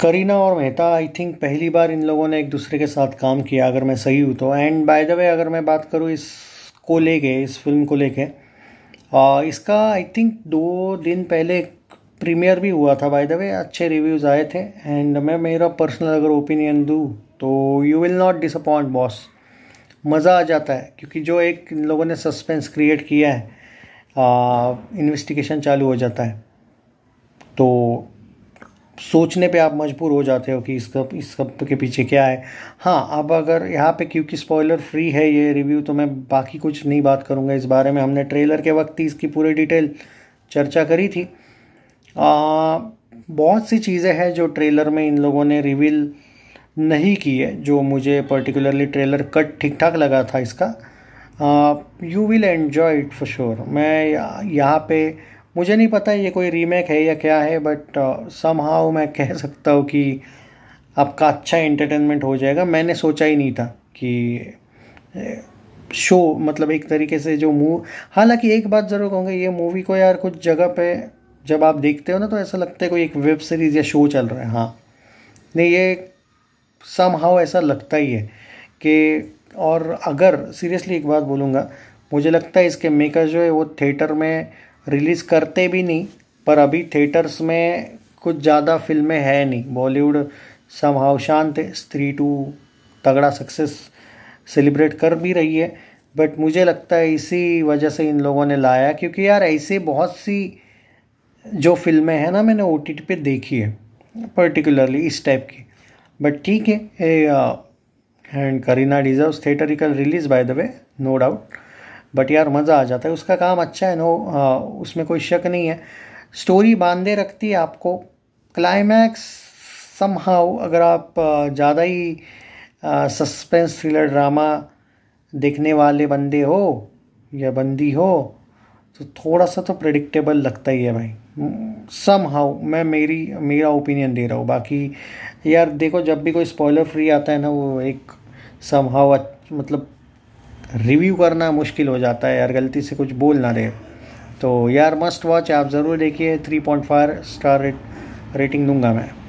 करीना और Mehta I think पहली बार इन लोगों ने एक दूसरे के साथ काम किया अगर मैं सही हूँ तो एंड बाय द वे अगर मैं बात करूँ इस को लेके इस फिल्म को लेके इसका आई थिंक दो दिन पहले प्रीमियर भी हुआ था बाय द वे अच्छे रिव्यूज़ आए थे एंड मैं मेरा पर्सनल अगर ओपिनियन दूँ तो you will not disappoint boss मज़ा आ जाता है क्योंकि जो एक इन लोगों ने सस्पेंस क्रिएट किया है इन्वेस्टिगेशन चालू हो जाता है तो सोचने पे आप मजबूर हो जाते हो कि इसका इस सब के पीछे क्या है हाँ अब अगर यहाँ पे क्योंकि स्पॉइलर फ्री है ये रिव्यू तो मैं बाकी कुछ नहीं बात करूँगा इस बारे में हमने ट्रेलर के वक्त ही इसकी पूरी डिटेल चर्चा करी थी आ, बहुत सी चीज़ें हैं जो ट्रेलर में इन लोगों ने रिवील नहीं की है जो मुझे पर्टिकुलरली ट्रेलर कट ठीक ठाक लगा था इसका you will enjoy it for sure मैं यहाँ पे मुझे नहीं पता ये कोई रीमेक है या क्या है बट सम हाउ मैं कह सकता हूँ कि आपका अच्छा एंटरटेनमेंट हो जाएगा मैंने सोचा ही नहीं था कि शो uh, मतलब एक तरीके से जो मूव हालांकि एक बात ज़रूर कहूँगा ये मूवी को यार कुछ जगह पे जब आप देखते हो ना तो ऐसा लगता है कोई एक वेब सीरीज़ या शो चल रहा है हाँ नहीं ये सम हाउ ऐसा लगता ही है कि और अगर सीरियसली एक बात बोलूँगा मुझे लगता है इसके मेकर जो है वो थिएटर में रिलीज़ करते भी नहीं पर अभी थिएटर्स में कुछ ज़्यादा फिल्में हैं नहीं बॉलीवुड समाव शांत है स्त्री टू तगड़ा सक्सेस सेलिब्रेट कर भी रही है बट मुझे लगता है इसी वजह से इन लोगों ने लाया क्योंकि यार ऐसे बहुत सी जो फिल्में हैं ना मैंने ओ टी टी पर देखी है पर्टिकुलरली इस टाइप की बट ठीक है and Kareena deserve theatrical release by the way no doubt but यार मज़ा आ जाता है उसका काम अच्छा है नो आ, उसमें कोई शक नहीं है स्टोरी बांधे रखती है आपको क्लाइमैक्स हाउ अगर आप ज़्यादा ही सस्पेंस थ्रिलर ड्रामा देखने वाले बंदे हो या बंदी हो तो थोड़ा सा तो प्रडिक्टेबल लगता ही है भाई सम hmm, हाउ मैं मेरी मेरा ओपिनियन दे रहा हूँ बाकी यार देखो जब भी कोई स्पॉयलर फ्री आता है ना वो एक सम हाउ मतलब रिव्यू करना मुश्किल हो जाता है यार गलती से कुछ बोल ना दे तो यार मस्ट वॉच आप ज़रूर देखिए three point five star rate rating दूंगा मैं